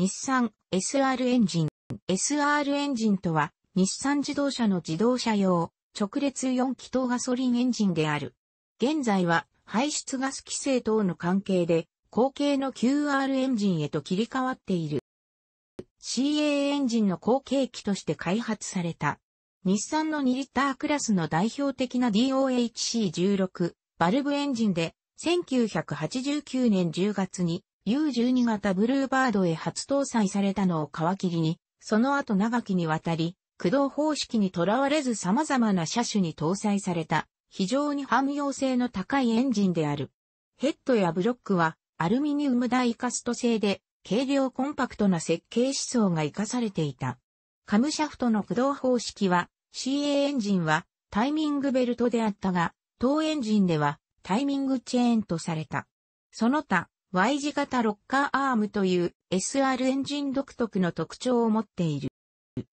日産 SR エンジン。SR エンジンとは、日産自動車の自動車用、直列4気筒ガソリンエンジンである。現在は、排出ガス規制等の関係で、後継の QR エンジンへと切り替わっている。CA エンジンの後継機として開発された。日産の2リッタークラスの代表的な DOHC16 バルブエンジンで1989年10月に U12 型ブルーバードへ初搭載されたのを皮切りに、その後長きにわたり、駆動方式にとらわれず様々な車種に搭載された、非常に汎用性の高いエンジンである。ヘッドやブロックは、アルミニウムダイカスト製で、軽量コンパクトな設計思想が活かされていた。カムシャフトの駆動方式は、CA エンジンはタイミングベルトであったが、当エンジンではタイミングチェーンとされた。その他、Y 字型ロッカーアームという SR エンジン独特の特徴を持っている。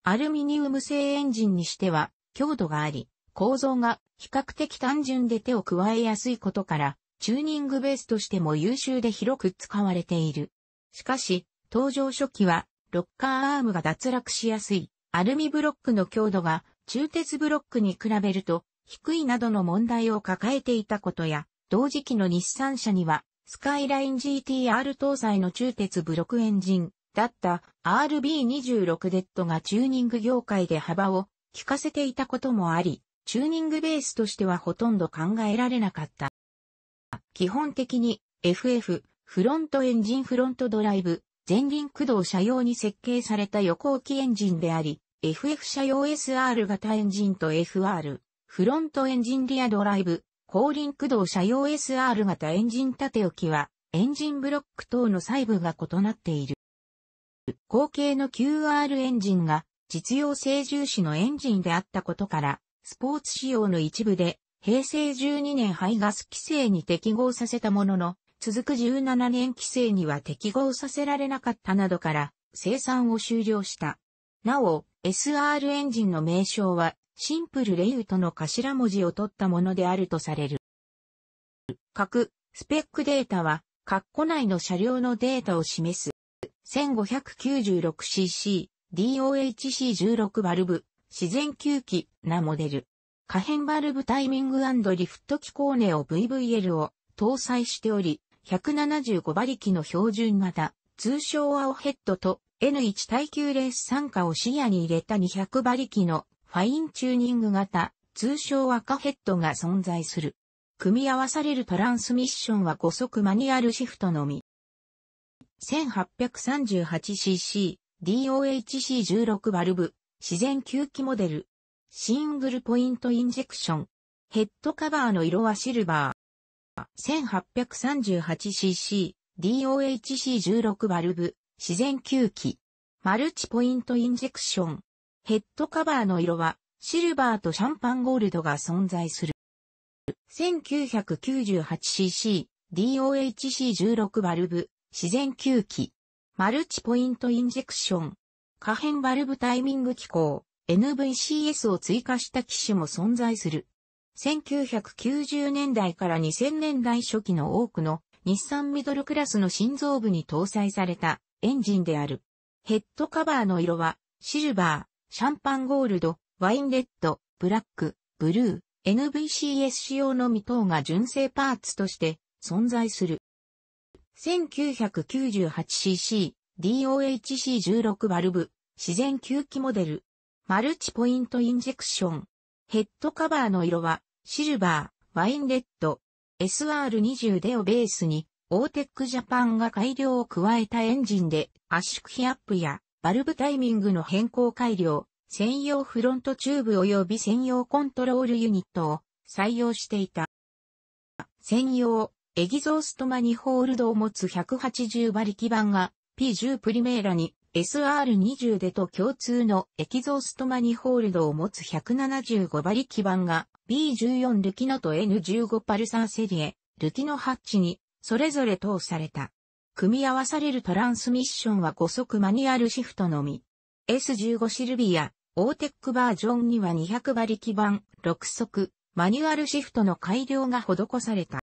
アルミニウム製エンジンにしては強度があり、構造が比較的単純で手を加えやすいことから、チューニングベースとしても優秀で広く使われている。しかし、登場初期は、ロッカーアームが脱落しやすい、アルミブロックの強度が、中鉄ブロックに比べると、低いなどの問題を抱えていたことや、同時期の日産車には、スカイライン GTR 搭載の中鉄ブロックエンジンだった RB26 デッドがチューニング業界で幅を利かせていたこともあり、チューニングベースとしてはほとんど考えられなかった。基本的に FF、フロントエンジンフロントドライブ、前輪駆動車用に設計された横置きエンジンであり、FF 車用 SR 型エンジンと FR、フロントエンジンリアドライブ、後輪駆動車用 SR 型エンジン縦置きは、エンジンブロック等の細部が異なっている。後継の QR エンジンが実用性重視のエンジンであったことから、スポーツ仕様の一部で、平成12年排ガス規制に適合させたものの、続く17年規制には適合させられなかったなどから、生産を終了した。なお、SR エンジンの名称はシンプルレイウトの頭文字を取ったものであるとされる。各スペックデータは、括弧内の車両のデータを示す。1596cc、DOHC16 バルブ、自然吸気なモデル。可変バルブタイミングリフト機構ネオ VVL を搭載しており、175馬力の標準型、通称青ヘッドと N1 耐久レース参加を視野に入れた200馬力のファインチューニング型、通称赤ヘッドが存在する。組み合わされるトランスミッションは5速マニュアルシフトのみ。1838cc、DOHC16 バルブ、自然吸気モデル。シングルポイントインジェクション。ヘッドカバーの色はシルバー。1838cc、DOHC16 バルブ、自然吸気。マルチポイントインジェクション。ヘッドカバーの色はシルバーとシャンパンゴールドが存在する。1998cc DOHC16 バルブ自然吸気マルチポイントインジェクション可変バルブタイミング機構 NVCS を追加した機種も存在する。1990年代から2000年代初期の多くの日産ミドルクラスの心臓部に搭載されたエンジンである。ヘッドカバーの色はシルバシャンパンゴールド、ワインレッド、ブラック、ブルー、n v c s 仕様の未等が純正パーツとして存在する。1998cc、DOHC16 バルブ、自然吸気モデル、マルチポイントインジェクション。ヘッドカバーの色は、シルバー、ワインレッド、SR20 でをベースに、オーテックジャパンが改良を加えたエンジンで圧縮比アップやバルブタイミングの変更改良、専用フロントチューブ及び専用コントロールユニットを採用していた。専用、エギゾーストマニホールドを持つ180馬力版が P10 プリメーラに SR20 でと共通のエキゾーストマニホールドを持つ175馬力版が B14 ルキノと N15 パルサーセリエ、ルキノハッチにそれぞれ通された。組み合わされるトランスミッションは5速マニュアルシフトのみ。S15 シルビア、オーテックバージョンには200馬力版、6速、マニュアルシフトの改良が施された。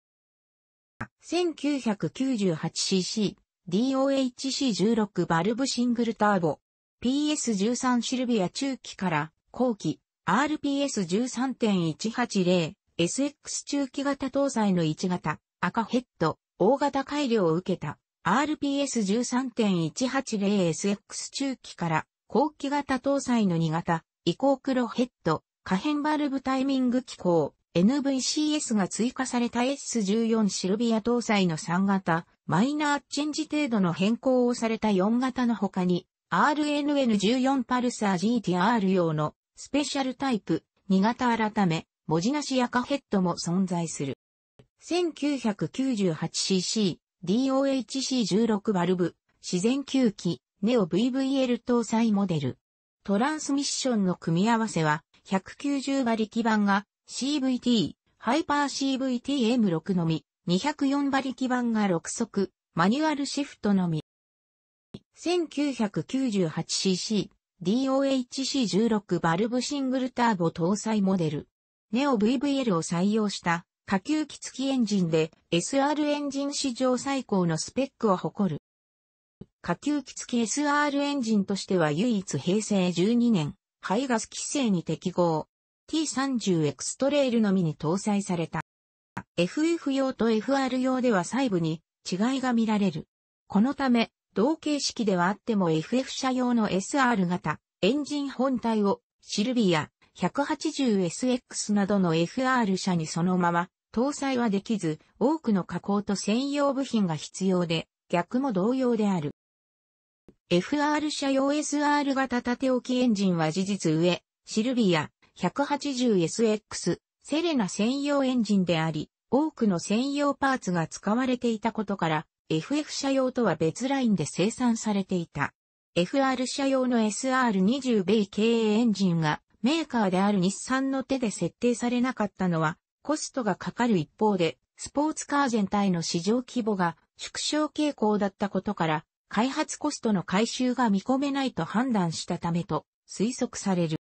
1998cc、DOHC16 バルブシングルターボ、PS13 シルビア中期から後期、RPS13.180、SX 中期型搭載の1型、赤ヘッド、大型改良を受けた。RPS13.180SX 中期から後期型搭載の2型、移行黒ヘッド、可変バルブタイミング機構、NVCS が追加された S14 シルビア搭載の3型、マイナーチェンジ程度の変更をされた4型の他に、RNN14 パルサー GTR 用のスペシャルタイプ2型改め、文字なし赤ヘッドも存在する。1998cc DOHC16 バルブ、自然吸気、ネオ VVL 搭載モデル。トランスミッションの組み合わせは、190馬力版が CVT、ハイパー CVT-M6 のみ、204馬力版が6速、マニュアルシフトのみ。1998cc、DOHC16 バルブシングルターボ搭載モデル。ネオ VVL を採用した下級機付きエンジンで SR エンジン史上最高のスペックを誇る。下級機付き SR エンジンとしては唯一平成12年、排ガス規制に適合。T30 エクストレイルのみに搭載された。FF 用と FR 用では細部に違いが見られる。このため、同形式ではあっても FF 車用の SR 型、エンジン本体をシルビア 180SX などの FR 車にそのまま搭載はできず、多くの加工と専用部品が必要で、逆も同様である。FR 車用 SR 型縦置きエンジンは事実上、シルビア 180SX セレナ専用エンジンであり、多くの専用パーツが使われていたことから、FF 車用とは別ラインで生産されていた。FR 車用の SR20 米営エンジンがメーカーである日産の手で設定されなかったのはコストがかかる一方で、スポーツカー全体の市場規模が縮小傾向だったことから、開発コストの回収が見込めないと判断したためと推測される。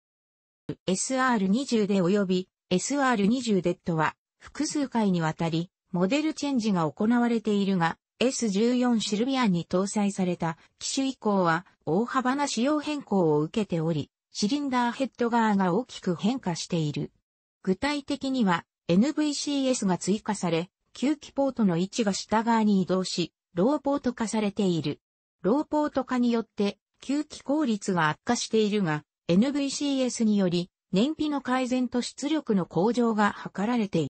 SR20 で及び SR20 デッドは複数回にわたりモデルチェンジが行われているが S14 シルビアンに搭載された機種以降は大幅な仕様変更を受けておりシリンダーヘッド側が大きく変化している。具体的には NVCS が追加され、吸気ポートの位置が下側に移動し、ローポート化されている。ローポート化によって、吸気効率が悪化しているが、NVCS により、燃費の改善と出力の向上が図られている。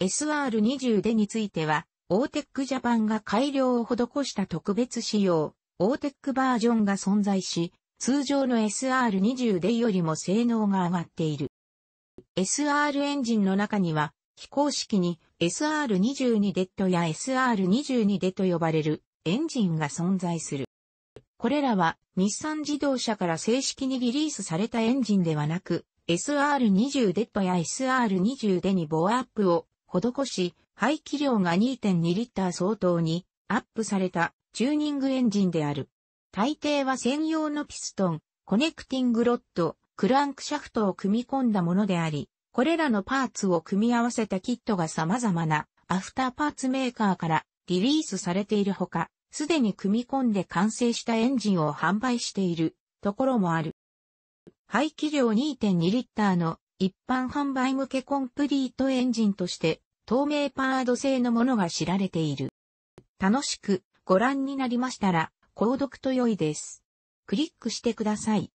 SR20 でについては、オーテックジャパンが改良を施した特別仕様、オーテックバージョンが存在し、通常の SR20 でよりも性能が上がっている。SR エンジンの中には、非公式に SR22 デッドや SR22 デと呼ばれるエンジンが存在する。これらは日産自動車から正式にリリースされたエンジンではなく、SR20 デッドや SR20 デにボアアップを施し、排気量が2.2リッター相当にアップされたチューニングエンジンである。大抵は専用のピストン、コネクティングロッド、クランクシャフトを組み込んだものであり、これらのパーツを組み合わせたキットが様々なアフターパーツメーカーからリリースされているほか、すでに組み込んで完成したエンジンを販売しているところもある。排気量2.2リッターの一般販売向けコンプリートエンジンとして透明パード製のものが知られている。楽しくご覧になりましたら購読と良いです。クリックしてください。